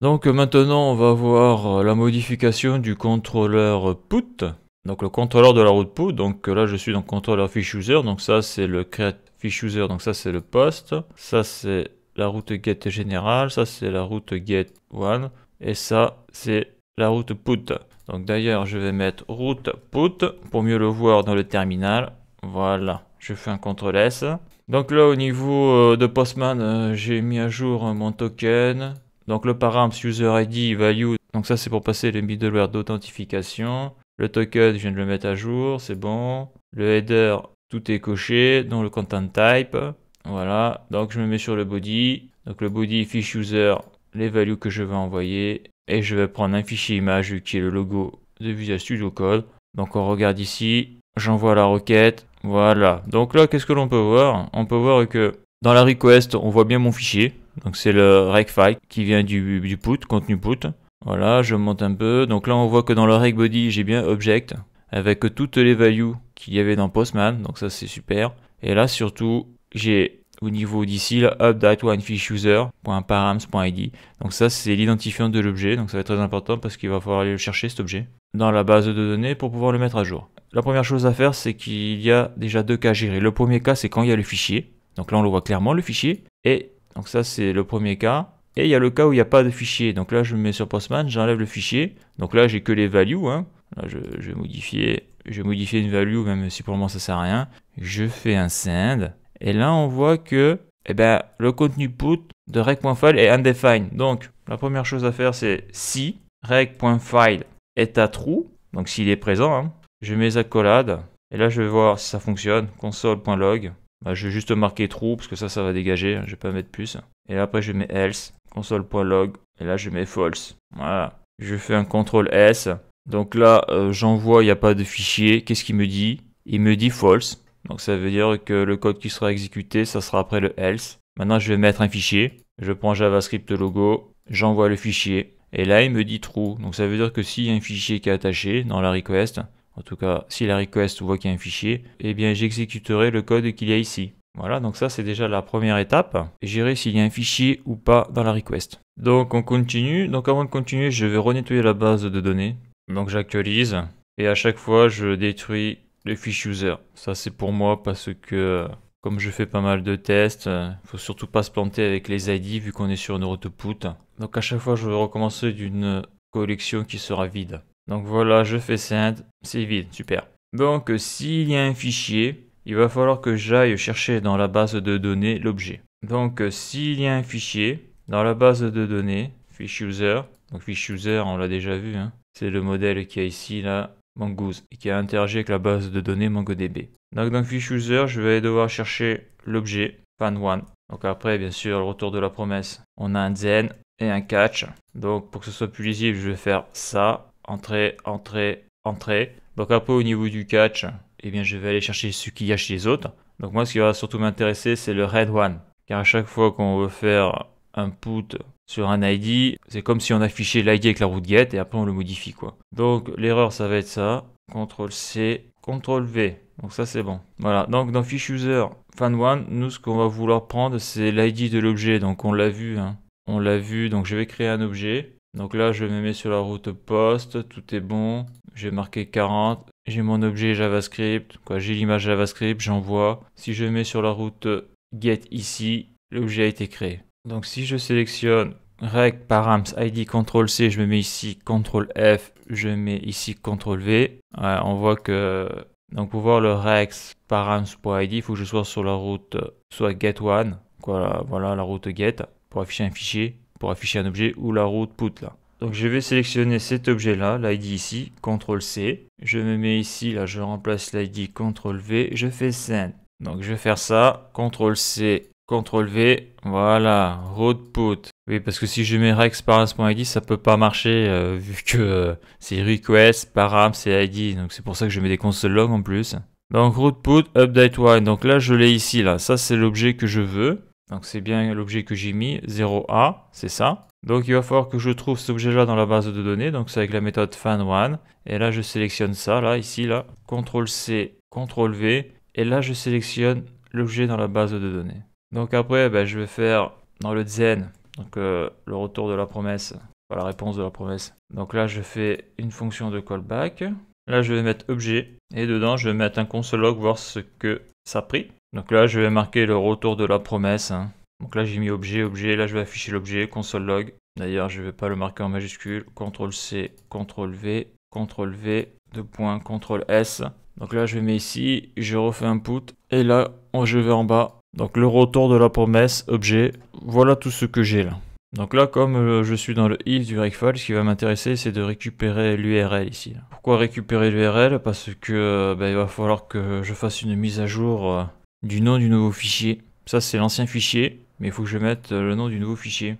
Donc maintenant on va voir euh, la modification du contrôleur put, donc le contrôleur de la route put, donc euh, là je suis dans contrôleur fish user, donc ça c'est le create fish user, donc ça c'est le post, ça c'est la route get générale, ça c'est la route get one, et ça c'est la route put. Donc d'ailleurs je vais mettre route put pour mieux le voir dans le terminal, voilà, je fais un CTRL S. Donc là au niveau euh, de Postman, j'ai mis à jour mon token, donc le params user ID value, donc ça c'est pour passer le middleware d'authentification. Le token, je viens de le mettre à jour, c'est bon. Le header, tout est coché, donc le content type. Voilà, donc je me mets sur le body. Donc le body fiche user, les values que je vais envoyer. Et je vais prendre un fichier image qui est le logo de Visual Studio Code. Donc on regarde ici, j'envoie la requête. Voilà, donc là qu'est-ce que l'on peut voir On peut voir que dans la request, on voit bien mon fichier. Donc c'est le file qui vient du, put, contenu put. Voilà, je monte un peu. Donc là, on voit que dans le body, j'ai bien object avec toutes les values qu'il y avait dans Postman. Donc ça, c'est super. Et là, surtout, j'ai au niveau d'ici update one Donc ça, c'est l'identifiant de l'objet. Donc ça va être très important parce qu'il va falloir aller le chercher cet objet dans la base de données pour pouvoir le mettre à jour. La première chose à faire, c'est qu'il y a déjà deux cas à gérer. Le premier cas, c'est quand il y a le fichier. Donc là, on le voit clairement, le fichier. Et donc ça, c'est le premier cas. Et il y a le cas où il n'y a pas de fichier. Donc là, je me mets sur Postman, j'enlève le fichier. Donc là, j'ai que les values. Hein. Là, je, vais modifier, je une value, même si pour le moment, ça sert à rien. Je fais un send. Et là, on voit que eh ben, le contenu put de rec.file est undefined. Donc, la première chose à faire, c'est si rec.file est à true, donc s'il est présent, hein, je mets accolade, et là je vais voir si ça fonctionne, console.log, bah, je vais juste marquer true parce que ça, ça va dégager. Je vais pas mettre plus. Et là, après, je mets else, console.log. Et là, je mets false. Voilà. Je fais un contrôle S. Donc là, euh, j'envoie, il n'y a pas de fichier. Qu'est-ce qu'il me dit Il me dit false. Donc ça veut dire que le code qui sera exécuté, ça sera après le else. Maintenant, je vais mettre un fichier. Je prends JavaScript logo. J'envoie le fichier. Et là, il me dit true. Donc ça veut dire que s'il y a un fichier qui est attaché dans la request, en tout cas si la request voit qu'il y a un fichier, eh bien j'exécuterai le code qu'il y a ici. Voilà, donc ça c'est déjà la première étape. J'irai s'il y a un fichier ou pas dans la request. Donc on continue. Donc avant de continuer, je vais renettoyer la base de données. Donc j'actualise et à chaque fois je détruis le fichier user. Ça c'est pour moi parce que comme je fais pas mal de tests, il euh, faut surtout pas se planter avec les ID vu qu'on est sur une route put. Donc à chaque fois je vais recommencer d'une collection qui sera vide. Donc voilà, je fais send, c'est vide, super. Donc euh, s'il y a un fichier, il va falloir que j'aille chercher dans la base de données l'objet. Donc euh, s'il y a un fichier, dans la base de données, fish user, donc fish user on l'a déjà vu, hein, c'est le modèle qui a ici là, Mongoose, et qui a interagi avec la base de données MongoDB. Donc dans fish user, je vais devoir chercher l'objet fan1. Donc après, bien sûr, le retour de la promesse, on a un zen et un catch. Donc pour que ce soit plus lisible, je vais faire ça, entrée, entrée, entrée. Donc après au niveau du catch, eh bien je vais aller chercher ce qu'il y a chez les autres. Donc moi ce qui va surtout m'intéresser c'est le red one. Car à chaque fois qu'on veut faire un put sur un ID, c'est comme si on affichait l'ID avec la route get et après on le modifie quoi. Donc l'erreur ça va être ça. CTRL C, CTRL V. Donc ça c'est bon. Voilà, donc dans fish user fan one, nous ce qu'on va vouloir prendre c'est l'ID de l'objet. Donc on l'a vu, hein. on l'a vu, donc je vais créer un objet. Donc là, je me mets sur la route post, tout est bon. J'ai marqué 40, j'ai mon objet JavaScript, j'ai l'image JavaScript, j'envoie. Si je mets sur la route get ici, l'objet a été créé. Donc si je sélectionne rec params id ctrl c, je me mets ici ctrl f, je mets ici ctrl v. on voit que donc pour voir le rex params.id, il faut que je sois sur la route soit get one, voilà la route get pour afficher un fichier pour afficher un objet ou la route put là. Donc je vais sélectionner cet objet là, l'ID ici, CTRL C. Je me mets ici, là je remplace l'ID CTRL V, je fais send. Donc je vais faire ça, CTRL C, CTRL V, voilà, route put. Oui, parce que si je mets rex params.id, ça peut pas marcher euh, vu que euh, c'est request, param c'est id. Donc c'est pour ça que je mets des console log en plus. Donc route put update one. Donc là je l'ai ici là. Ça c'est l'objet que je veux. Donc c'est bien l'objet que j'ai mis, 0A, c'est ça. Donc il va falloir que je trouve cet objet-là dans la base de données, donc c'est avec la méthode fan1. Et là je sélectionne ça, là, ici, là, CTRL-C, CTRL-V, et là je sélectionne l'objet dans la base de données. Donc après, ben, je vais faire dans le Zen, donc euh, le retour de la promesse, la réponse de la promesse. Donc là je fais une fonction de callback, là je vais mettre objet, et dedans je vais mettre un console voir ce que ça a pris. Donc là, je vais marquer le retour de la promesse. Hein. Donc là, j'ai mis objet, objet. Là, je vais afficher l'objet, console log. D'ailleurs, je ne vais pas le marquer en majuscule. CTRL C, CTRL V, CTRL V, deux points, CTRL S. Donc là, je mets ici, je refais un put. Et là, je vais en bas. Donc le retour de la promesse, objet. Voilà tout ce que j'ai là. Donc là, comme euh, je suis dans le if du recfile, ce qui va m'intéresser, c'est de récupérer l'URL ici. Pourquoi récupérer l'URL Parce que euh, ben, il va falloir que je fasse une mise à jour euh, du nom du nouveau fichier. Ça, c'est l'ancien fichier, mais il faut que je mette euh, le nom du nouveau fichier.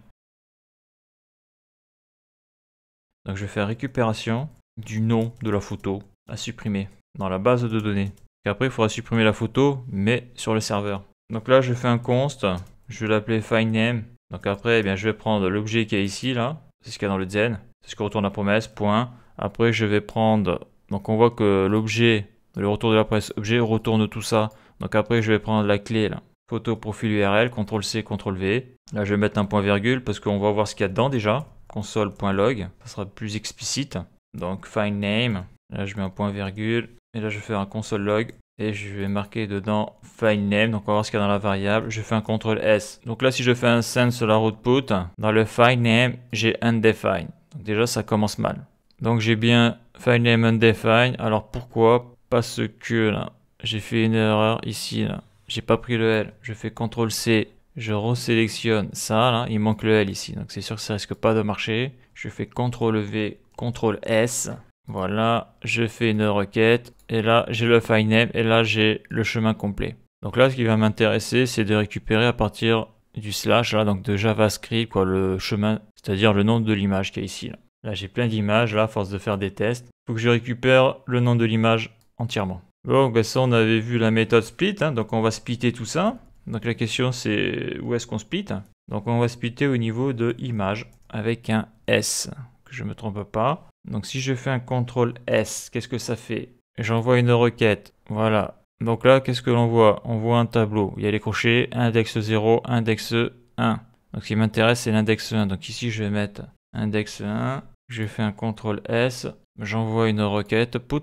Donc je vais faire récupération du nom de la photo à supprimer dans la base de données. Et après, il faudra supprimer la photo, mais sur le serveur. Donc là, je fais un const, je vais l'appeler findName Donc après, eh bien, je vais prendre l'objet qui est ici, là, c'est ce qu'il y a dans le Zen, c'est ce que retourne la promesse, point. Après, je vais prendre, donc on voit que l'objet, le retour de la promesse objet retourne tout ça donc après, je vais prendre la clé là. Photo profil URL, CTRL-C, CTRL-V. Là, je vais mettre un point virgule parce qu'on va voir ce qu'il y a dedans déjà. Console.log, ça sera plus explicite. Donc find name, là je mets un point virgule. Et là, je vais faire un console.log et je vais marquer dedans find name. Donc on va voir ce qu'il y a dans la variable. Je fais un CTRL S. Donc là, si je fais un send sur la output, dans le find name, j'ai undefined. Donc déjà, ça commence mal. Donc j'ai bien find name undefined. Alors pourquoi Parce que là, j'ai fait une erreur ici, J'ai pas pris le L. Je fais CTRL C. Je resélectionne ça, Il manque le L ici. Donc c'est sûr que ça risque pas de marcher. Je fais CTRL V, CTRL S. Voilà. Je fais une requête. Et là, j'ai le file Et là, j'ai le chemin complet. Donc là, ce qui va m'intéresser, c'est de récupérer à partir du slash, là, donc de JavaScript, quoi, le chemin, c'est-à-dire le nom de l'image qui est ici. Là, j'ai plein d'images, là, à force de faire des tests. Il faut que je récupère le nom de l'image entièrement. Bon, ben, ça, on avait vu la méthode split, hein, donc on va splitter tout ça. Donc la question, c'est où est-ce qu'on split Donc on va splitter au niveau de image avec un S, que je ne me trompe pas. Donc si je fais un CTRL S, qu'est-ce que ça fait J'envoie une requête, voilà. Donc là, qu'est-ce que l'on voit On voit un tableau, il y a les crochets, index 0, index 1. Donc ce qui m'intéresse, c'est l'index 1. Donc ici, je vais mettre index 1, je fais un CTRL S, j'envoie une requête, put,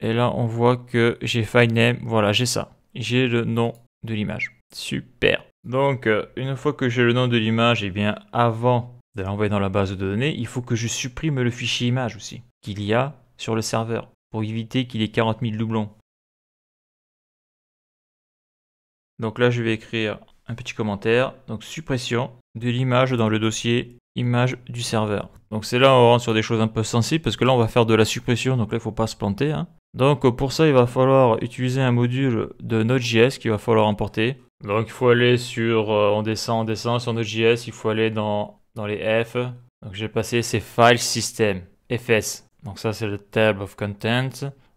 et là, on voit que j'ai file Voilà, j'ai ça. J'ai le nom de l'image. Super. Donc, euh, une fois que j'ai le nom de l'image, et eh bien, avant de l'envoyer dans la base de données, il faut que je supprime le fichier image aussi, qu'il y a sur le serveur, pour éviter qu'il ait 40 000 doublons. Donc là, je vais écrire un petit commentaire. Donc, suppression de l'image dans le dossier image du serveur. Donc c'est là où on rentre sur des choses un peu sensibles parce que là on va faire de la suppression, donc là il ne faut pas se planter. Hein. Donc pour ça, il va falloir utiliser un module de Node.js qu'il va falloir importer. Donc il faut aller sur, euh, on descend, on descend sur Node.js, il faut aller dans, les F. Donc je vais passer, c'est File System, FS. Donc ça c'est le Table of Content.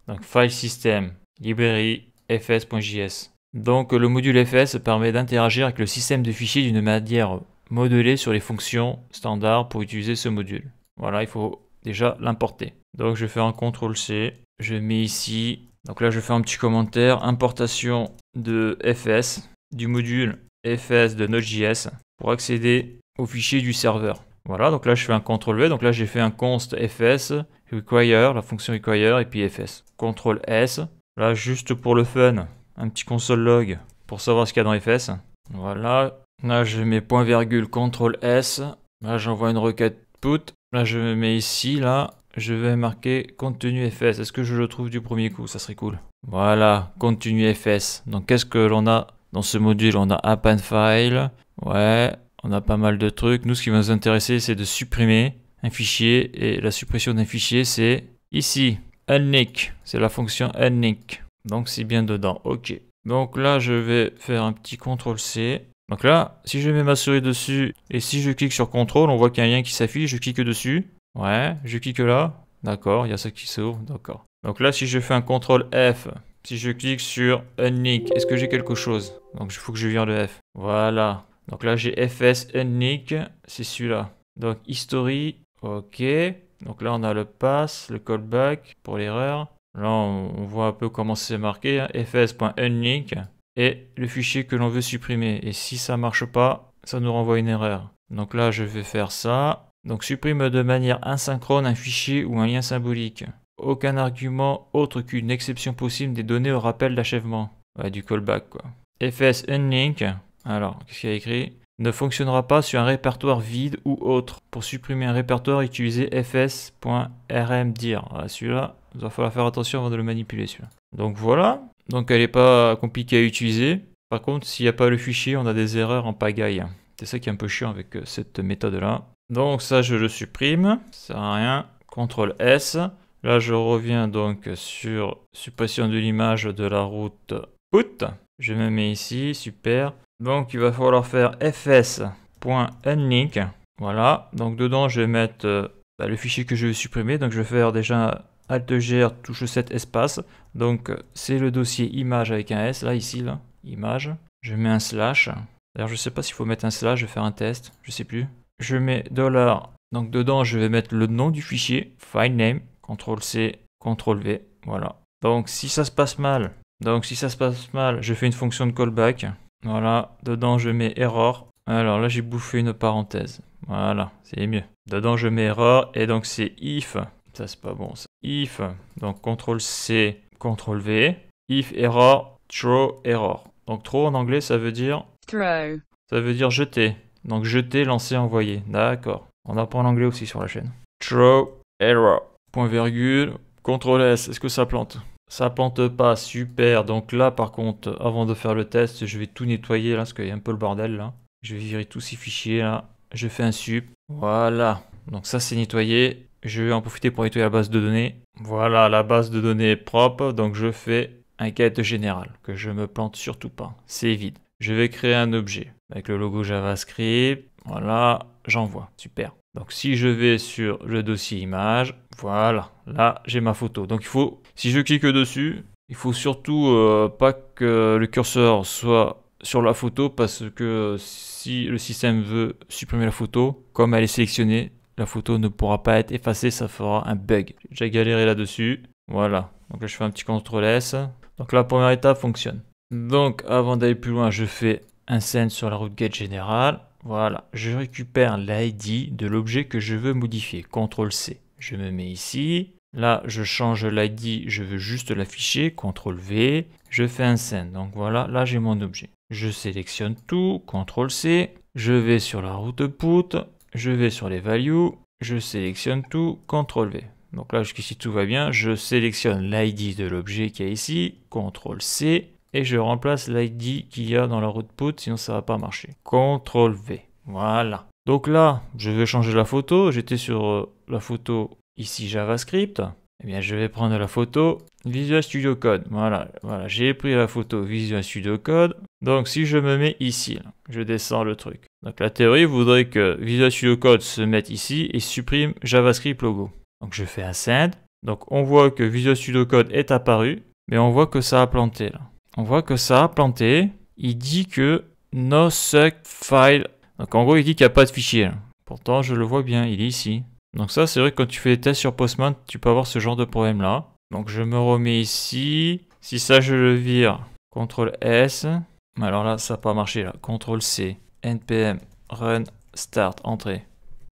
Donc File System, Librairie, FS.js. Donc le module FS permet d'interagir avec le système de fichiers d'une manière modelée sur les fonctions standards pour utiliser ce module. Voilà, il faut déjà l'importer. Donc je fais un CTRL-C, je mets ici, donc là je fais un petit commentaire, importation de FS, du module FS de Node.js pour accéder au fichier du serveur. Voilà, donc là je fais un CTRL V, donc là j'ai fait un const FS, require, la fonction require, et puis FS. CTRL S, là juste pour le fun, un petit console log pour savoir ce qu'il y a dans FS. Voilà, là je mets point virgule CTRL S, là j'envoie une requête put, là je me mets ici, là, je vais marquer contenu FS. Est-ce que je le trouve du premier coup Ça serait cool. Voilà, contenu FS. Donc qu'est-ce que l'on a dans ce module On a app file. Ouais, on a pas mal de trucs. Nous, ce qui va nous intéresser, c'est de supprimer un fichier. Et la suppression d'un fichier, c'est ici. unlink. C'est la fonction unlink. Donc c'est bien dedans. Ok. Donc là, je vais faire un petit CTRL-C. Donc là, si je mets ma souris dessus et si je clique sur CTRL, on voit qu'il y a un lien qui s'affiche. Je clique dessus. Ouais, je clique là. D'accord, il y a ça qui s'ouvre. D'accord. Donc là, si je fais un CTRL F, si je clique sur unique, est-ce que j'ai quelque chose Donc il faut que je vire de F. Voilà. Donc là, j'ai FS Unlink, c'est celui-là. Donc History, ok. Donc là, on a le pass, le callback pour l'erreur. Là, on voit un peu comment c'est marqué, hein. fs.unlink, et le fichier que l'on veut supprimer. Et si ça marche pas, ça nous renvoie une erreur. Donc là, je vais faire ça, donc supprime de manière asynchrone un fichier ou un lien symbolique. Aucun argument autre qu'une exception possible des données au rappel d'achèvement. Ouais, du callback quoi. FS alors qu'est-ce qu'il y a écrit Ne fonctionnera pas sur un répertoire vide ou autre. Pour supprimer un répertoire, utilisez fs.rmdir. Ah, celui-là, il va falloir faire attention avant de le manipuler celui-là. Donc voilà, donc elle n'est pas compliquée à utiliser. Par contre, s'il n'y a pas le fichier, on a des erreurs en pagaille. C'est ça qui est un peu chiant avec euh, cette méthode-là. Donc ça, je le supprime. Ça sert à rien. CTRL S. Là, je reviens donc sur suppression de l'image de la route out. Je me mets ici, super. Donc, il va falloir faire fs.nlink. Voilà, donc dedans, je vais mettre euh, bah, le fichier que je vais supprimer. Donc, je vais faire déjà AltGR, touche 7, espace. Donc, euh, c'est le dossier image avec un S, là, ici, là, image. Je mets un slash. D'ailleurs, je ne sais pas s'il faut mettre un slash, je vais faire un test, je sais plus je mets dollar. Donc dedans, je vais mettre le nom du fichier, file name, CTRL C, CTRL V. Voilà. Donc si ça se passe mal, donc si ça se passe mal, je fais une fonction de callback. Voilà, dedans je mets error. Alors là j'ai bouffé une parenthèse. Voilà, c'est mieux. Dedans je mets error et donc c'est if. Ça c'est pas bon ça. If, donc CTRL C, CTRL V. If error, throw error. Donc throw en anglais ça veut dire... Throw. Ça veut dire jeter. Donc jeter, lancer, envoyer. D'accord. On apprend l'anglais aussi sur la chaîne. Throw, error. Point virgule. Ctrl S. Est-ce que ça plante Ça plante pas. Super. Donc là, par contre, avant de faire le test, je vais tout nettoyer là, parce qu'il y a un peu le bordel là. Je vais virer tous ces fichiers là. Je fais un sup. Voilà. Donc ça, c'est nettoyé. Je vais en profiter pour nettoyer la base de données. Voilà, la base de données est propre. Donc je fais un quête général que je me plante surtout pas. C'est vide. Je vais créer un objet avec le logo JavaScript. Voilà, j'envoie. Super. Donc si je vais sur le dossier image, voilà, là j'ai ma photo. Donc il faut, si je clique dessus, il faut surtout euh, pas que le curseur soit sur la photo parce que si le système veut supprimer la photo, comme elle est sélectionnée, la photo ne pourra pas être effacée, ça fera un bug. J'ai galéré là-dessus. Voilà. Donc là, je fais un petit CTRL S. Donc la première étape fonctionne. Donc avant d'aller plus loin, je fais un scène sur la route get générale. Voilà, je récupère l'ID de l'objet que je veux modifier. CTRL-C. Je me mets ici. Là, je change l'ID, je veux juste l'afficher. CTRL-V. Je fais un scène. Donc voilà, là j'ai mon objet. Je sélectionne tout. CTRL-C. Je vais sur la route put. Je vais sur les values. Je sélectionne tout. CTRL-V. Donc là, jusqu'ici, tout va bien. Je sélectionne l'ID de l'objet qui est ici. CTRL-C et je remplace l'ID qu'il y a dans leur output, sinon ça va pas marcher. CTRL V, voilà. Donc là, je vais changer la photo, j'étais sur euh, la photo ici JavaScript, eh bien, je vais prendre la photo Visual Studio Code. Voilà, voilà, j'ai pris la photo Visual Studio Code. Donc, si je me mets ici, je descends le truc. Donc, la théorie voudrait que Visual Studio Code se mette ici et supprime JavaScript logo. Donc, je fais Ascend. Donc, on voit que Visual Studio Code est apparu, mais on voit que ça a planté là. On voit que ça, a planté, il dit que no suck file. Donc en gros, il dit qu'il n'y a pas de fichier. Pourtant, je le vois bien, il est ici. Donc ça, c'est vrai que quand tu fais des tests sur Postman, tu peux avoir ce genre de problème-là. Donc je me remets ici. Si ça, je le vire. CTRL S. Mais Alors là, ça n'a pas marché. CTRL C. NPM. Run. Start. Entrée.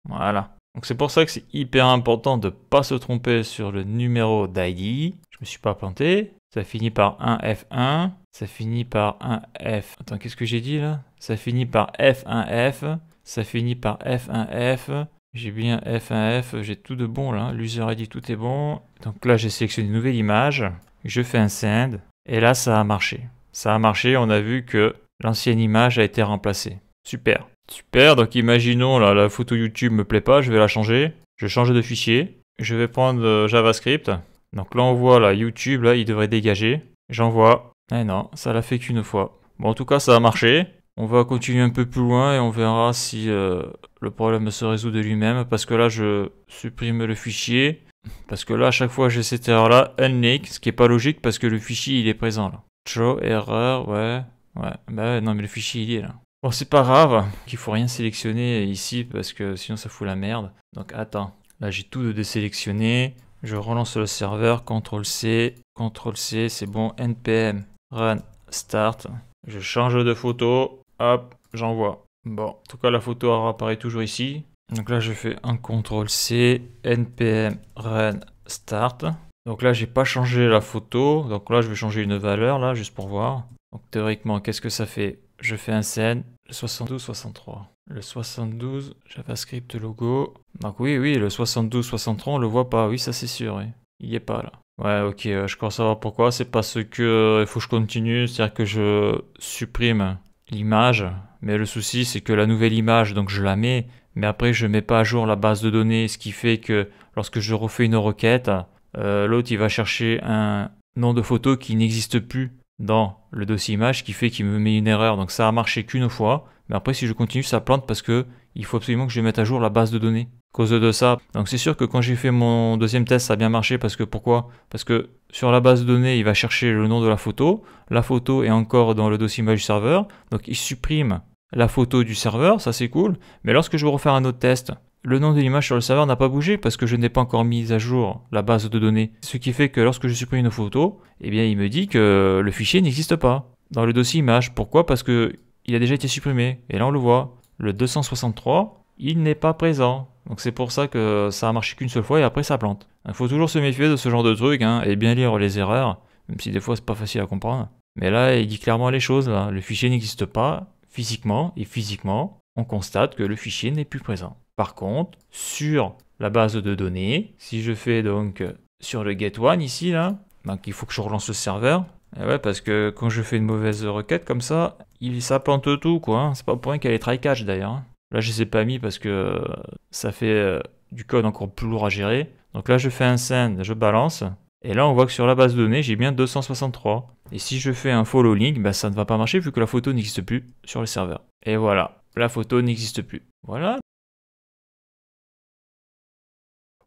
Voilà. Donc c'est pour ça que c'est hyper important de ne pas se tromper sur le numéro d'ID. Je ne me suis pas planté. Ça finit par 1F1. Ça finit par 1F. Attends, qu'est-ce que j'ai dit là Ça finit par F1F. Ça finit par F1F. J'ai bien F1F. J'ai tout de bon là. L'user a dit tout est bon. Donc là, j'ai sélectionné une nouvelle image. Je fais un send. Et là, ça a marché. Ça a marché. On a vu que l'ancienne image a été remplacée. Super. Super. Donc imaginons là, la photo YouTube me plaît pas. Je vais la changer. Je vais changer de fichier. Je vais prendre euh, JavaScript. Donc là, on voit là, YouTube, là, il devrait dégager. J'envoie. Eh non, ça l'a fait qu'une fois. Bon, en tout cas, ça a marché. On va continuer un peu plus loin et on verra si euh, le problème se résout de lui-même. Parce que là, je supprime le fichier. Parce que là, à chaque fois, j'ai cette erreur-là, unlink, ce qui n'est pas logique parce que le fichier, il est présent là. Show, erreur, ouais, ouais. Bah non, mais le fichier, il est là. Bon, c'est pas grave qu'il faut rien sélectionner ici parce que sinon ça fout la merde. Donc attends, là j'ai tout de désélectionné. Je relance le serveur, CTRL-C, CTRL-C, c'est bon, npm run start. Je change de photo, hop, j'envoie. Bon, en tout cas la photo apparaît toujours ici. Donc là je fais un CTRL-C, npm run start. Donc là j'ai pas changé la photo, donc là je vais changer une valeur là, juste pour voir. Donc théoriquement, qu'est-ce que ça fait Je fais un scène 72-63. Le 72, JavaScript logo. Donc oui, oui, le 72, 63, on le voit pas. Oui, ça c'est sûr. Il y est pas là. Ouais, ok, euh, je crois savoir pourquoi. C'est parce que euh, il faut que je continue, c'est-à-dire que je supprime l'image. Mais le souci, c'est que la nouvelle image, donc je la mets, mais après je mets pas à jour la base de données, ce qui fait que lorsque je refais une requête, euh, l'autre il va chercher un nom de photo qui n'existe plus dans le dossier image qui fait qu'il me met une erreur. Donc ça a marché qu'une fois. Mais après, si je continue, ça plante parce que il faut absolument que je mette à jour la base de données. cause de ça. Donc c'est sûr que quand j'ai fait mon deuxième test, ça a bien marché parce que pourquoi Parce que sur la base de données, il va chercher le nom de la photo. La photo est encore dans le dossier image du serveur. Donc il supprime la photo du serveur, ça c'est cool. Mais lorsque je veux refaire un autre test, le nom de l'image sur le serveur n'a pas bougé parce que je n'ai pas encore mis à jour la base de données. Ce qui fait que lorsque je supprime une photo, eh bien il me dit que le fichier n'existe pas dans le dossier image. Pourquoi Parce que il a déjà été supprimé. Et là on le voit, le 263, il n'est pas présent. Donc c'est pour ça que ça a marché qu'une seule fois et après ça plante. Il faut toujours se méfier de ce genre de truc hein, et bien lire les erreurs, même si des fois c'est pas facile à comprendre. Mais là il dit clairement les choses, là. le fichier n'existe pas physiquement et physiquement on constate que le fichier n'est plus présent. Par contre, sur la base de données, si je fais donc euh, sur le get one ici, là, donc il faut que je relance le serveur. Eh ouais, parce que quand je fais une mauvaise requête comme ça, il ça tout quoi. Hein. C'est pas pour rien qu'elle est try catch d'ailleurs. Hein. Là, je les ai pas mis parce que euh, ça fait euh, du code encore plus lourd à gérer. Donc là, je fais un send, je balance. Et là, on voit que sur la base de données, j'ai bien 263. Et si je fais un follow link, bah, ça ne va pas marcher vu que la photo n'existe plus sur le serveur. Et voilà, la photo n'existe plus. Voilà,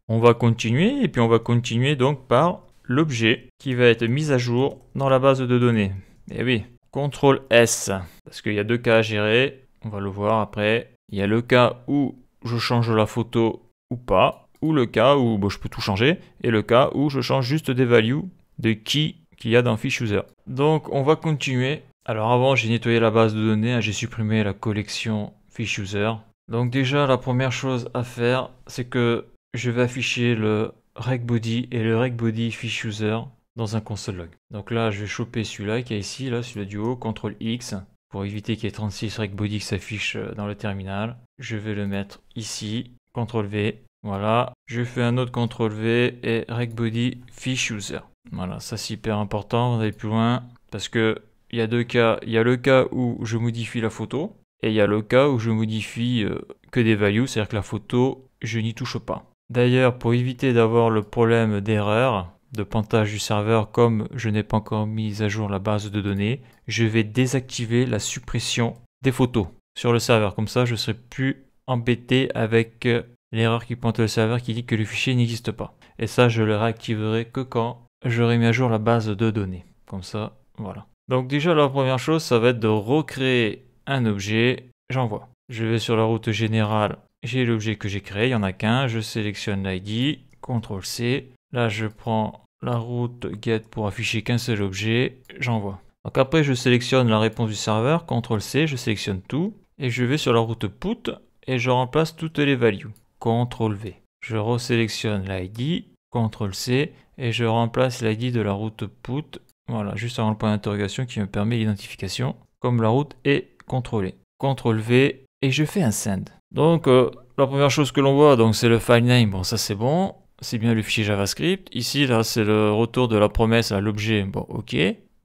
On va continuer et puis on va continuer donc par l'objet qui va être mis à jour dans la base de données. Et eh oui, CTRL S, parce qu'il y a deux cas à gérer, on va le voir après. Il y a le cas où je change la photo ou pas, ou le cas où je peux tout changer, et le cas où je change juste des values de qui qu'il y a dans fish user. Donc on va continuer. Alors avant j'ai nettoyé la base de données, hein, j'ai supprimé la collection fish user. Donc déjà la première chose à faire c'est que je vais afficher le regbody et le regbody fish user dans un console log. Donc là, je vais choper celui-là qui est ici, là, celui-là du haut, CTRL X, pour éviter qu'il y ait 36 regbody qui s'affichent euh, dans le terminal. Je vais le mettre ici, CTRL V, voilà. Je fais un autre CTRL V et RegBody fish user. Voilà, ça c'est hyper important, vous aller plus loin, parce que il y a deux cas, il y a le cas où je modifie la photo, et il y a le cas où je modifie euh, que des values, c'est-à-dire que la photo, je n'y touche pas. D'ailleurs, pour éviter d'avoir le problème d'erreur de pantage du serveur comme je n'ai pas encore mis à jour la base de données, je vais désactiver la suppression des photos sur le serveur. Comme ça, je ne serai plus embêté avec euh, l'erreur qui pointe le serveur qui dit que le fichier n'existe pas. Et ça, je le réactiverai que quand j'aurai mis à jour la base de données. Comme ça, voilà. Donc déjà, la première chose, ça va être de recréer un objet. J'envoie. Je vais sur la route générale j'ai l'objet que j'ai créé, il n'y en a qu'un, je sélectionne l'ID, CTRL-C, là je prends la route get pour afficher qu'un seul objet, j'envoie. Donc après je sélectionne la réponse du serveur, CTRL-C, je sélectionne tout, et je vais sur la route put, et je remplace toutes les values, CTRL-V. Je resélectionne l'ID, CTRL-C, et je remplace l'ID de la route put, voilà, juste avant le point d'interrogation qui me permet l'identification, comme la route est contrôlée. CTRL-V, et je fais un send. Donc, euh, la première chose que l'on voit, donc, c'est le file name. Bon, ça c'est bon. C'est bien le fichier JavaScript. Ici, là, c'est le retour de la promesse à l'objet. Bon, ok.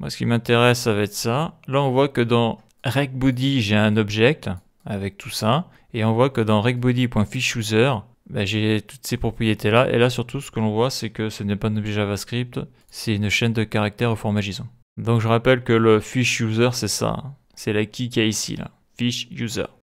Moi, ce qui m'intéresse, ça va être ça. Là, on voit que dans RecBody, j'ai un object avec tout ça. Et on voit que dans RecBody.fishUser, ben, j'ai toutes ces propriétés-là. Et là, surtout, ce que l'on voit, c'est que ce n'est pas un objet JavaScript, c'est une chaîne de caractères au format JSON. Donc, je rappelle que le fish c'est ça. Hein. C'est la key qu'il y a ici, là. Fish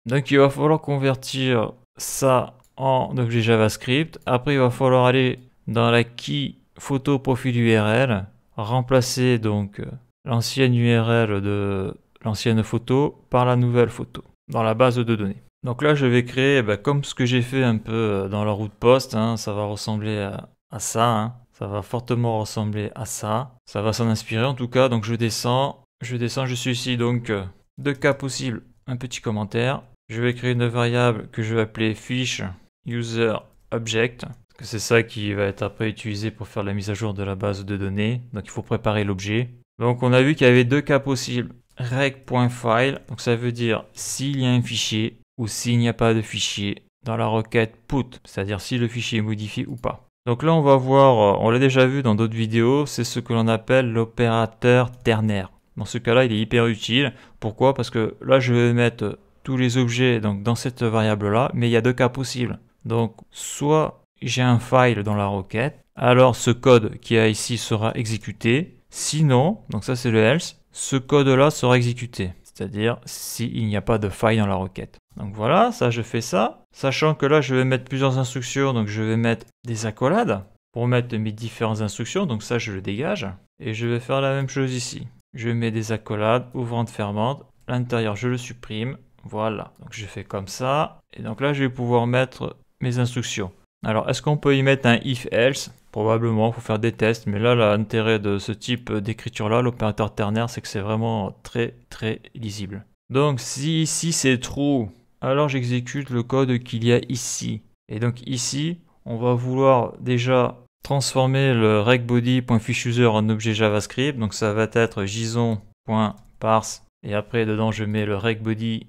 donc il va falloir convertir ça en objet JavaScript. Après, il va falloir aller dans la key photo profil URL, remplacer donc l'ancienne URL de l'ancienne photo par la nouvelle photo dans la base de données. Donc là, je vais créer, eh ben, comme ce que j'ai fait un peu euh, dans la route post, hein, ça va ressembler à, ça. Hein. Ça va fortement ressembler à ça. Ça va s'en inspirer en tout cas. Donc je descends, je descends, je suis ici. Donc euh, deux cas possibles, un petit commentaire. Je vais créer une variable que je vais appeler fiche user object. C'est ça qui va être après utilisé pour faire la mise à jour de la base de données. Donc il faut préparer l'objet. Donc on a vu qu'il y avait deux cas possibles. Rec.file, donc ça veut dire s'il y a un fichier ou s'il n'y a pas de fichier dans la requête put, c'est-à-dire si le fichier est modifié ou pas. Donc là on va voir, euh, on l'a déjà vu dans d'autres vidéos, c'est ce que l'on appelle l'opérateur ternaire. Dans ce cas-là, il est hyper utile. Pourquoi Parce que là je vais mettre tous les objets donc dans cette variable-là, mais il y a deux cas possibles. Donc soit j'ai un file dans la requête, alors ce code qui est ici sera exécuté. Sinon, donc ça c'est le else, ce code-là sera exécuté, c'est-à-dire s'il n'y a pas de file dans la requête. Donc voilà, ça je fais ça, sachant que là je vais mettre plusieurs instructions, donc je vais mettre des accolades pour mettre mes différentes instructions, donc ça je le dégage, et je vais faire la même chose ici. Je mets des accolades, ouvrante, fermante, l'intérieur je le supprime, voilà, donc je fais comme ça. Et donc là, je vais pouvoir mettre mes instructions. Alors, est-ce qu'on peut y mettre un if-else Probablement, il faut faire des tests, mais là, l'intérêt de ce type d'écriture-là, l'opérateur ternaire, c'est que c'est vraiment très, très lisible. Donc, si ici c'est true, alors j'exécute le code qu'il y a ici. Et donc ici, on va vouloir déjà transformer le regbody.fishuser en objet JavaScript. Donc ça va être json.parse et après dedans je mets le recbody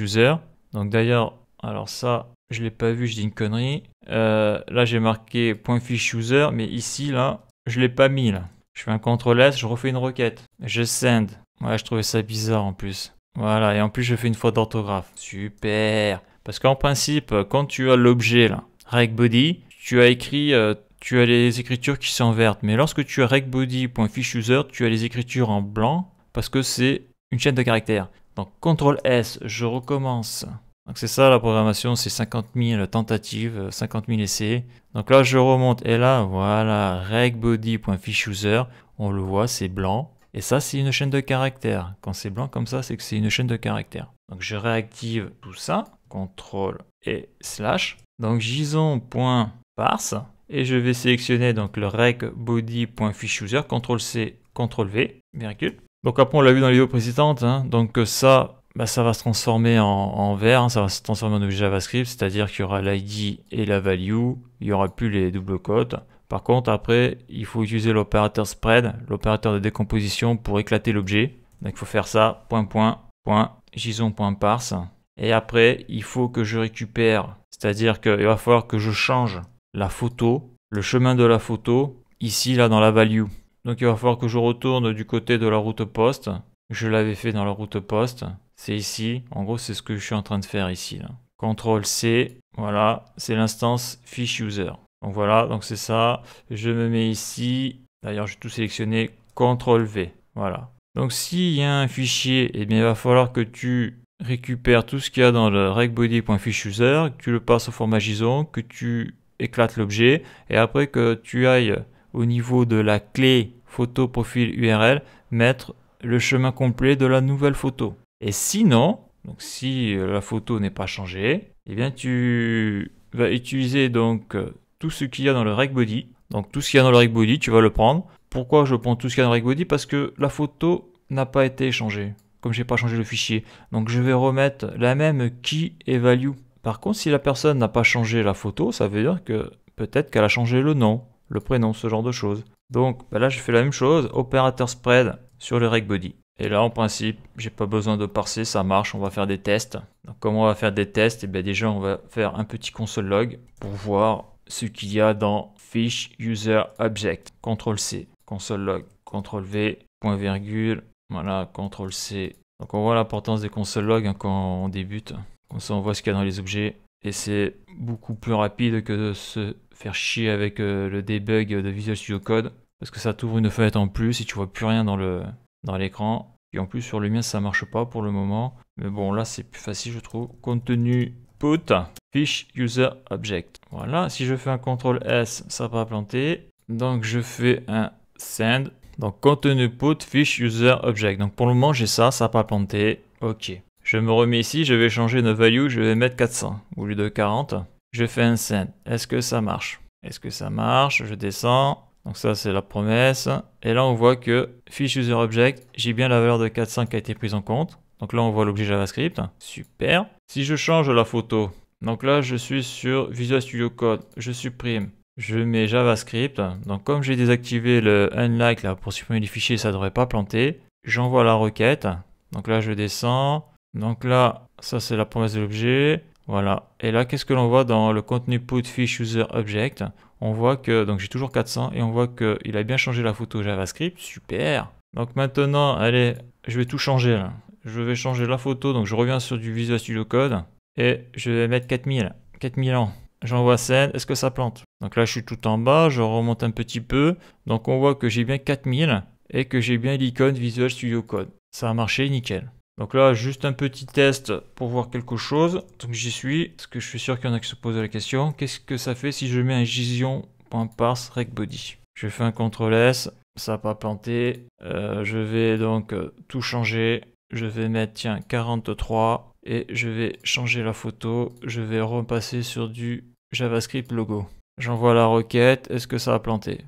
user. Donc d'ailleurs, alors ça, je l'ai pas vu, je dis une connerie. Euh, là, j'ai marqué user, mais ici, là, je l'ai pas mis, là. Je fais un CTRL S, je refais une requête. Je send. Ouais, je trouvais ça bizarre en plus. Voilà, et en plus, je fais une fois d'orthographe. Super Parce qu'en principe, quand tu as l'objet, là, règle body, tu as écrit... Euh, tu as les écritures qui sont vertes, mais lorsque tu as user, tu as les écritures en blanc parce que c'est une chaîne de caractères. Donc CTRL S, je recommence. Donc c'est ça la programmation, c'est 50 000 tentatives, 50 000 essais. Donc là je remonte et là voilà user, on le voit c'est blanc. Et ça c'est une chaîne de caractères. Quand c'est blanc comme ça c'est que c'est une chaîne de caractères. Donc je réactive tout ça, CTRL et slash. Donc JSON.parse et je vais sélectionner donc le user, CTRL C, CTRL V, virgule. Donc après, on l'a vu dans les vidéos précédentes, hein. donc euh, ça, bah, ça va se transformer en, vert, hein. ça va se transformer en objet JavaScript, c'est-à-dire qu'il y aura l'ID et la value, il n'y aura plus les doubles cotes. Par contre, après, il faut utiliser l'opérateur spread, l'opérateur de décomposition pour éclater l'objet. Donc il faut faire ça, point, point, point, json.parse. Et après, il faut que je récupère, c'est-à-dire qu'il va falloir que je change la photo, le chemin de la photo, ici, là, dans la value. Donc il va falloir que je retourne du côté de la route poste. Je l'avais fait dans la route poste. C'est ici. En gros, c'est ce que je suis en train de faire ici. CTRL C. Voilà. C'est l'instance fish user. Donc voilà. Donc c'est ça. Je me mets ici. D'ailleurs, j'ai tout sélectionné. CTRL V. Voilà. Donc s'il y a un fichier, eh bien, il va falloir que tu récupères tout ce qu'il y a dans le regbody.fishuser, que tu le passes au format JSON, que tu éclates l'objet, et après que tu ailles au niveau de la clé photo profil URL, mettre le chemin complet de la nouvelle photo. Et sinon, donc si la photo n'est pas changée, eh bien tu vas utiliser donc euh, tout ce qu'il y a dans le reg body. Donc tout ce qu'il y a dans le reg body, tu vas le prendre. Pourquoi je prends tout ce qu'il y a dans le reg body Parce que la photo n'a pas été changée, comme j'ai pas changé le fichier. Donc je vais remettre la même key et value. Par contre, si la personne n'a pas changé la photo, ça veut dire que peut-être qu'elle a changé le nom le prénom, ce genre de choses. Donc bah là, je fais la même chose, opérateur spread sur le reg body. Et là, en principe, j'ai pas besoin de parser, ça marche, on va faire des tests. comment on va faire des tests Et eh bien, déjà, on va faire un petit console log pour voir ce qu'il y a dans fish user object. CTRL C, console log, CTRL V, point virgule, voilà, CTRL C. Donc, on voit l'importance des console logs hein, quand on débute. Comme on voit ce qu'il y a dans les objets. Et c'est beaucoup plus rapide que de se faire chier avec euh, le debug de Visual Studio Code. Parce que ça t'ouvre une fenêtre en plus et tu vois plus rien dans le dans l'écran. Et en plus sur le mien ça marche pas pour le moment. Mais bon là c'est plus facile je trouve. Contenu put fish user object. Voilà, si je fais un CTRL S, ça va planter. Donc je fais un send. Donc contenu put fish user object. Donc pour le moment j'ai ça, ça n'a pas planté. Ok. Je me remets ici, je vais changer de value, je vais mettre 400 au lieu de 40. Je fais un send. Est-ce que ça marche Est-ce que ça marche Je descends. Donc ça, c'est la promesse. Et là, on voit que Fish user object, j'ai bien la valeur de 400 qui a été prise en compte. Donc là, on voit l'objet JavaScript. Super. Si je change la photo, donc là, je suis sur Visual Studio Code. Je supprime. Je mets JavaScript. Donc comme j'ai désactivé le unlike là, pour supprimer les fichiers, ça ne devrait pas planter. J'envoie la requête. Donc là, je descends. Donc là, ça c'est la promesse de l'objet. Voilà. Et là, qu'est-ce que l'on voit dans le contenu put user object On voit que, donc j'ai toujours 400 et on voit qu'il a bien changé la photo JavaScript. Super. Donc maintenant, allez, je vais tout changer là. Je vais changer la photo, donc je reviens sur du Visual Studio Code et je vais mettre 4000, 4000 ans. J'envoie scène, est-ce que ça plante Donc là, je suis tout en bas, je remonte un petit peu. Donc on voit que j'ai bien 4000 et que j'ai bien l'icône Visual Studio Code. Ça a marché, nickel. Donc là, juste un petit test pour voir quelque chose. Donc j'y suis, parce que je suis sûr qu'il y en a qui se posent la question. Qu'est-ce que ça fait si je mets un gision.parse recbody Je fais un CTRL S, ça n'a pas planté. Euh, je vais donc euh, tout changer. Je vais mettre, tiens, 43. Et je vais changer la photo. Je vais repasser sur du JavaScript logo. J'envoie la requête. Est-ce que ça a planté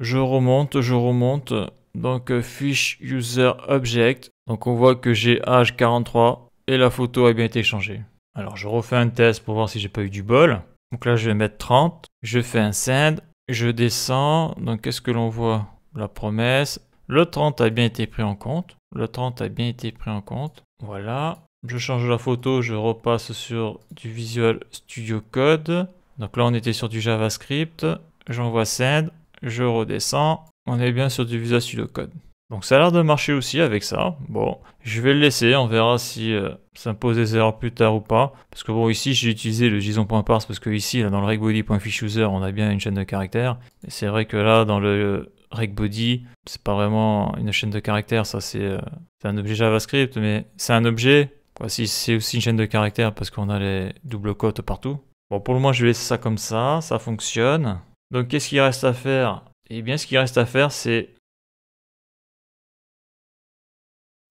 Je remonte, je remonte. Donc euh, fish user object. Donc on voit que j'ai âge 43 et la photo a bien été changée. Alors je refais un test pour voir si j'ai pas eu du bol. Donc là je vais mettre 30. Je fais un send. Je descends. Donc qu'est-ce que l'on voit La promesse. Le 30 a bien été pris en compte. Le 30 a bien été pris en compte. Voilà. Je change la photo, je repasse sur du Visual Studio Code. Donc là, on était sur du JavaScript. J'envoie send, je redescends. On est bien sur du visage Studio Code. Donc ça a l'air de marcher aussi avec ça. Bon, je vais le laisser, on verra si euh, ça me pose des erreurs plus tard ou pas. Parce que bon, ici j'ai utilisé le JSON.parse parce que ici, là, dans le regbody.fishUser, on a bien une chaîne de caractères. Et c'est vrai que là, dans le regbody, c'est pas vraiment une chaîne de caractères, ça c'est euh, un objet JavaScript, mais c'est un objet. Voici c'est aussi une chaîne de caractères parce qu'on a les doubles cotes partout. Bon, pour le moment, je vais laisser ça comme ça, ça fonctionne. Donc qu'est-ce qu'il reste à faire et bien, ce qui reste à faire, c'est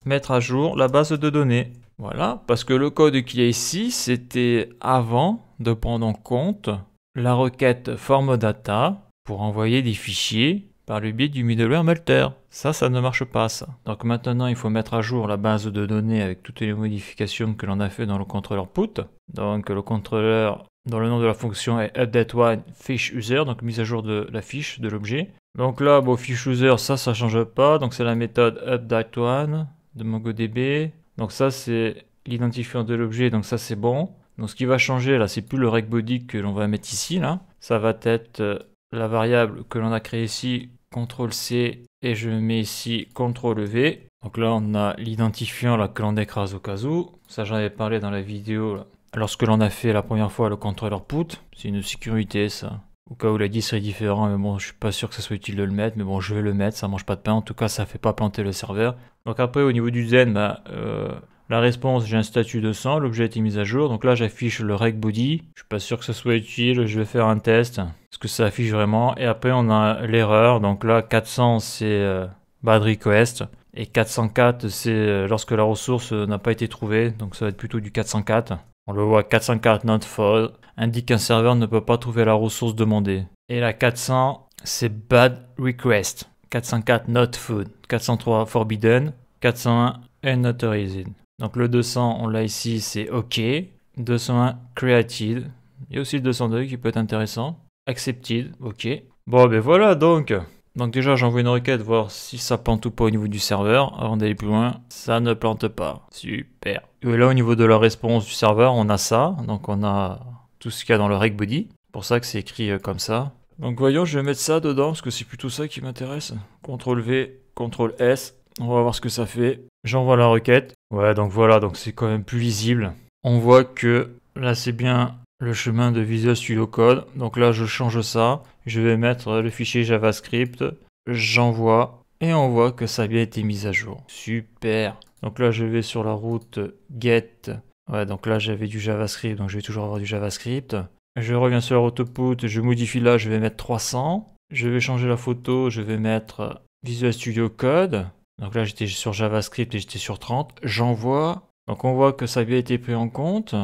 mettre à jour la base de données. Voilà, parce que le code qui est ici, c'était avant de prendre en compte la requête formData pour envoyer des fichiers par le biais du middleware Melter. Ça, ça ne marche pas, ça. Donc maintenant, il faut mettre à jour la base de données avec toutes les modifications que l'on a fait dans le contrôleur put. Donc le contrôleur dans le nom de la fonction est updateOneFishUser donc mise à jour de la fiche, de l'objet. Donc là, bon, ficheUser user, ça, ça change pas. Donc c'est la méthode updateOne de MongoDB. Donc ça, c'est l'identifiant de l'objet, donc ça, c'est bon. Donc ce qui va changer là, c'est plus le regbody que l'on va mettre ici là. Ça va être euh, la variable que l'on a créée ici, CTRL C, et je mets ici CTRL V. Donc là, on a l'identifiant que l'on écrase au cas où. Ça, j'en avais parlé dans la vidéo Lorsque l'on a fait la première fois le contrôleur put, c'est une sécurité ça. Au cas où la 10 serait différent, mais bon, je suis pas sûr que ça soit utile de le mettre, mais bon, je vais le mettre, ça mange pas de pain, en tout cas, ça fait pas planter le serveur. Donc après, au niveau du Zen, bah, euh, la réponse, j'ai un statut de 100, l'objet a été mis à jour, donc là, j'affiche le reg body, je suis pas sûr que ça soit utile, je vais faire un test, est-ce que ça affiche vraiment, et après, on a l'erreur, donc là, 400, c'est euh, bad request, et 404, c'est euh, lorsque la ressource n'a pas été trouvée, donc ça va être plutôt du 404. On le voit 404, not Found indique qu'un serveur ne peut pas trouver la ressource demandée. Et la 400, c'est bad request. 404 not food, 403 forbidden, 401 unauthorized. Donc le 200, on l'a ici, c'est OK. 201 created. Il y a aussi le 202 qui peut être intéressant. Accepted, OK. Bon, ben voilà donc. Donc déjà j'envoie une requête voir si ça plante ou pas au niveau du serveur avant d'aller plus loin. Ça ne plante pas. Super. Et là au niveau de la réponse du serveur on a ça. Donc on a tout ce qu'il y a dans le RECBODY. body. pour ça que c'est écrit euh, comme ça. Donc voyons je vais mettre ça dedans parce que c'est plutôt ça qui m'intéresse. CTRL V, CTRL S. On va voir ce que ça fait. J'envoie la requête. Ouais donc voilà donc c'est quand même plus visible. On voit que là c'est bien le chemin de Visual Studio Code. Donc là, je change ça. Je vais mettre le fichier JavaScript. J'envoie. Et on voit que ça a bien été mis à jour. Super. Donc là, je vais sur la route get. Ouais, donc là, j'avais du JavaScript. Donc je vais toujours avoir du JavaScript. Je reviens sur la route Je modifie là. Je vais mettre 300. Je vais changer la photo. Je vais mettre Visual Studio Code. Donc là, j'étais sur JavaScript et j'étais sur 30. J'envoie. Donc on voit que ça a bien été pris en compte.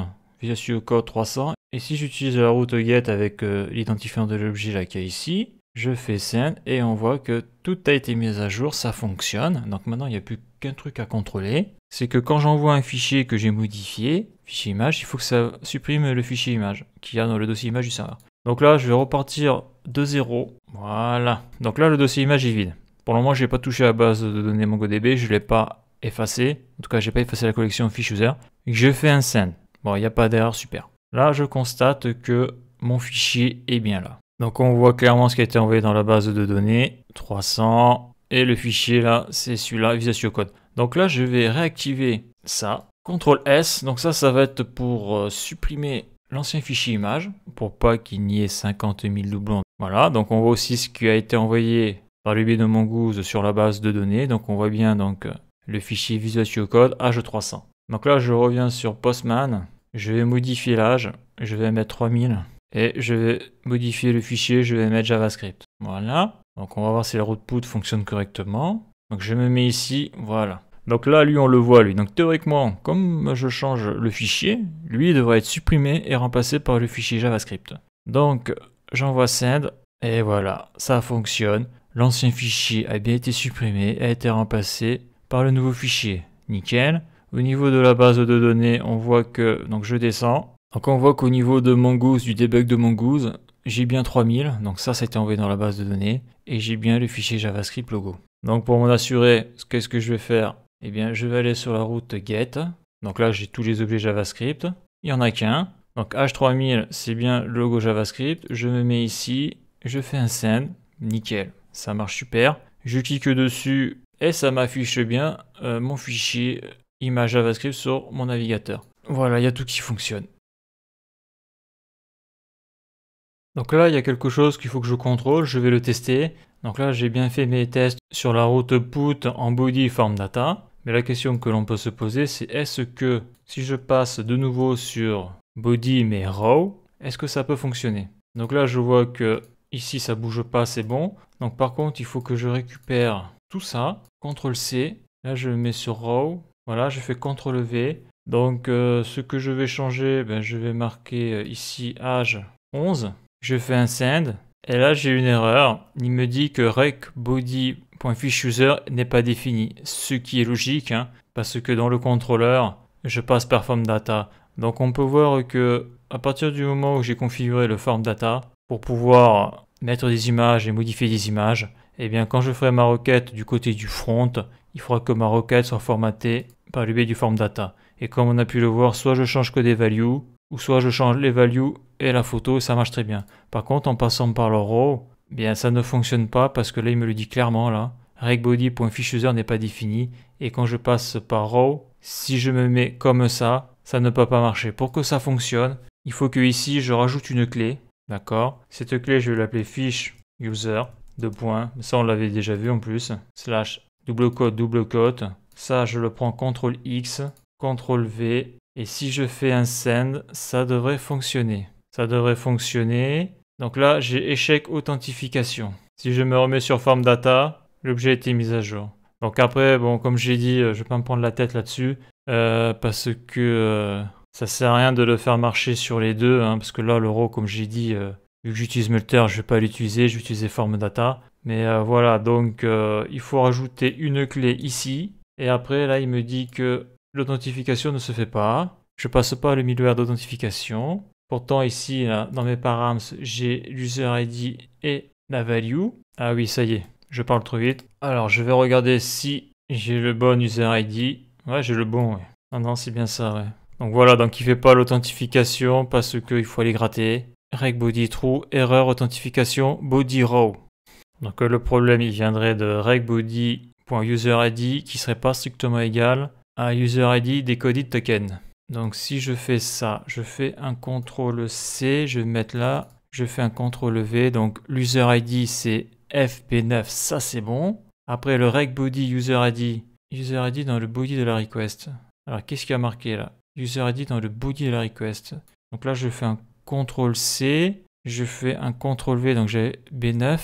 Visual Studio Code 300 et si j'utilise la route get avec euh, l'identifiant de l'objet là qu'il y ici, je fais send et on voit que tout a été mis à jour, ça fonctionne. Donc maintenant, il n'y a plus qu'un truc à contrôler. C'est que quand j'envoie un fichier que j'ai modifié, fichier image, il faut que ça supprime le fichier image qu'il y a dans le dossier image du serveur. Donc là, je vais repartir de zéro. Voilà. Donc là, le dossier image est vide. Pour le moment, je n'ai pas touché à la base de données MongoDB, je ne l'ai pas effacé. En tout cas, je n'ai pas effacé la collection fish user. Je fais un send. Bon, il n'y a pas d'erreur, super. Là, je constate que mon fichier est bien là. Donc on voit clairement ce qui a été envoyé dans la base de données, 300, et le fichier là, c'est celui-là, Visatio Code. Donc là, je vais réactiver ça, CTRL S, donc ça, ça va être pour euh, supprimer l'ancien fichier image, pour pas qu'il n'y ait 50 000 doublons. Voilà, donc on voit aussi ce qui a été envoyé par le biais de Mongoose sur la base de données, donc on voit bien donc euh, le fichier Studio Code H300. Donc là, je reviens sur Postman, je vais modifier l'âge, je vais mettre 3000 et je vais modifier le fichier, je vais mettre JavaScript. Voilà. Donc on va voir si la PUT fonctionne correctement. Donc je me mets ici, voilà. Donc là, lui, on le voit, lui. Donc théoriquement, comme je change le fichier, lui devrait être supprimé et remplacé par le fichier JavaScript. Donc j'envoie send et voilà, ça fonctionne. L'ancien fichier a bien été supprimé a été remplacé par le nouveau fichier. Nickel. Au niveau de la base de données, on voit que, donc je descends. Donc on voit qu'au niveau de Mongoose, du debug de Mongoose, j'ai bien 3000, donc ça c'était envoyé dans la base de données, et j'ai bien le fichier JavaScript logo. Donc pour m'en assurer, qu'est-ce que je vais faire Eh bien je vais aller sur la route get, donc là j'ai tous les objets JavaScript, il n'y en a qu'un, donc H3000 c'est bien le logo JavaScript, je me mets ici, je fais un send, nickel, ça marche super, je clique dessus et ça m'affiche bien euh, mon fichier image JavaScript sur mon navigateur. Voilà, il y a tout qui fonctionne. Donc là, il y a quelque chose qu'il faut que je contrôle, je vais le tester. Donc là, j'ai bien fait mes tests sur la route put en body form data. Mais la question que l'on peut se poser, c'est est-ce que si je passe de nouveau sur body mais row, est-ce que ça peut fonctionner Donc là, je vois que ici, ça bouge pas, c'est bon. Donc par contre, il faut que je récupère tout ça. CTRL-C. Là, je mets sur row. Voilà, je fais CTRL V. Donc euh, ce que je vais changer, ben, je vais marquer euh, ici âge 11. Je fais un send. Et là j'ai une erreur. Il me dit que rec n'est pas défini. Ce qui est logique, hein, parce que dans le contrôleur, je passe par form data. Donc on peut voir que à partir du moment où j'ai configuré le form data pour pouvoir mettre des images et modifier des images, eh bien quand je ferai ma requête du côté du front, il faudra que ma requête soit formatée par du form data. Et comme on a pu le voir, soit je change que des values, ou soit je change les values et la photo, et ça marche très bien. Par contre, en passant par le row, bien ça ne fonctionne pas parce que là, il me le dit clairement là. RegBody.FishUser n'est pas défini. Et quand je passe par row, si je me mets comme ça, ça ne peut pas marcher. Pour que ça fonctionne, il faut que ici, je rajoute une clé. D'accord Cette clé, je vais l'appeler fish user, de point Ça, on l'avait déjà vu en plus. Slash double code, double code. Ça, je le prends CTRL X, CTRL V. Et si je fais un send, ça devrait fonctionner. Ça devrait fonctionner. Donc là, j'ai échec authentification. Si je me remets sur FormData, Data, l'objet a été mis à jour. Donc après, bon, comme j'ai dit, euh, je ne vais pas me prendre la tête là-dessus. Euh, parce que euh, ça sert à rien de le faire marcher sur les deux. Hein, parce que là, l'euro, comme j'ai dit, vu que j'utilise Multer, je ne vais pas l'utiliser. Je vais utiliser Form Data. Mais voilà, donc il faut rajouter une clé ici. Et après, là, il me dit que l'authentification ne se fait pas. Je passe pas le middleware d'authentification. Pourtant, ici, dans mes params, j'ai l'user ID et la value. Ah oui, ça y est, je parle trop vite. Alors, je vais regarder si j'ai le bon user ID. Ouais, j'ai le bon, ouais. Ah non, c'est bien ça, ouais. Donc voilà, donc il fait pas l'authentification parce qu'il faut aller gratter. Reg body true, erreur authentification, body raw. Donc euh, le problème, il viendrait de reg body .userid qui user qui serait pas strictement égal à UserId ID token. Donc si je fais ça, je fais un CTRL C, je vais mettre là, je fais un CTRL V, donc l'user c'est FP9, ça c'est bon. Après le reg body UserId ID, dans le body de la request. Alors qu'est-ce qu'il y a marqué là UserId dans le body de la request. Donc là je fais un CTRL C, je fais un CTRL V, donc j'ai B9.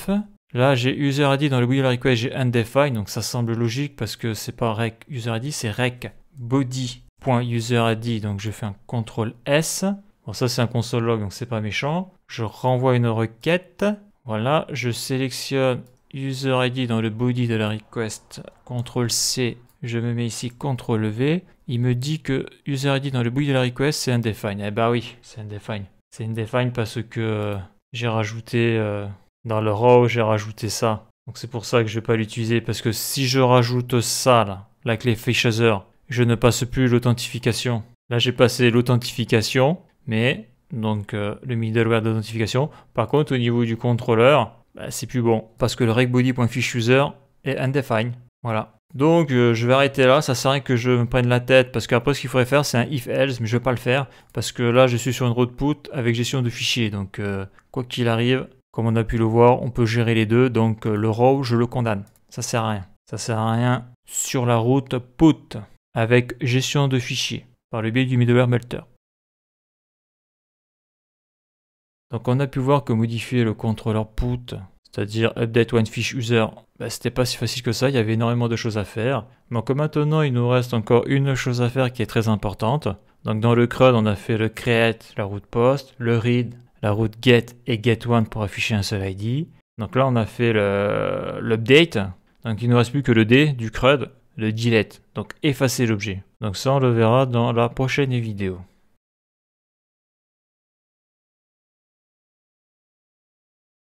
Là, j'ai user ID dans le de la request, j'ai undefined, donc ça semble logique parce que c'est pas rec user ID, c'est rec ID ». Donc je fais un Ctrl S. Bon, ça c'est un console log, donc c'est pas méchant. Je renvoie une requête. Voilà, je sélectionne user ID dans le body de la request, Ctrl C. Je me mets ici Ctrl V. Il me dit que user ID dans le body de la request, c'est undefined. Eh bah oui, c'est undefined. C'est undefined parce que euh, j'ai rajouté euh, dans le raw j'ai rajouté ça. Donc c'est pour ça que je vais pas l'utiliser, parce que si je rajoute ça, là, la clé user, je ne passe plus l'authentification. Là, j'ai passé l'authentification, mais donc euh, le middleware d'authentification. Par contre, au niveau du contrôleur, bah, c'est plus bon, parce que le regbody.fishUser est undefined. Voilà. Donc euh, je vais arrêter là, ça sert à rien que je me prenne la tête parce qu'après ce qu'il faudrait faire c'est un if else mais je vais pas le faire parce que là je suis sur une route put avec gestion de fichiers donc euh, quoi qu'il arrive comme on a pu le voir, on peut gérer les deux, donc euh, le row, je le condamne. Ça sert à rien. Ça sert à rien. Sur la route, put, avec gestion de fichiers, par le biais du middleware melter. Donc on a pu voir que modifier le contrôleur put, c'est-à-dire update one fish user, ben, c'était pas si facile que ça, il y avait énormément de choses à faire. Donc maintenant il nous reste encore une chose à faire qui est très importante. Donc dans le CRUD on a fait le create, la route post, le read, la route get et get one pour afficher un seul ID. Donc là, on a fait l'update. Donc il ne nous reste plus que le D du CRUD, le delete. Donc effacer l'objet. Donc ça, on le verra dans la prochaine vidéo.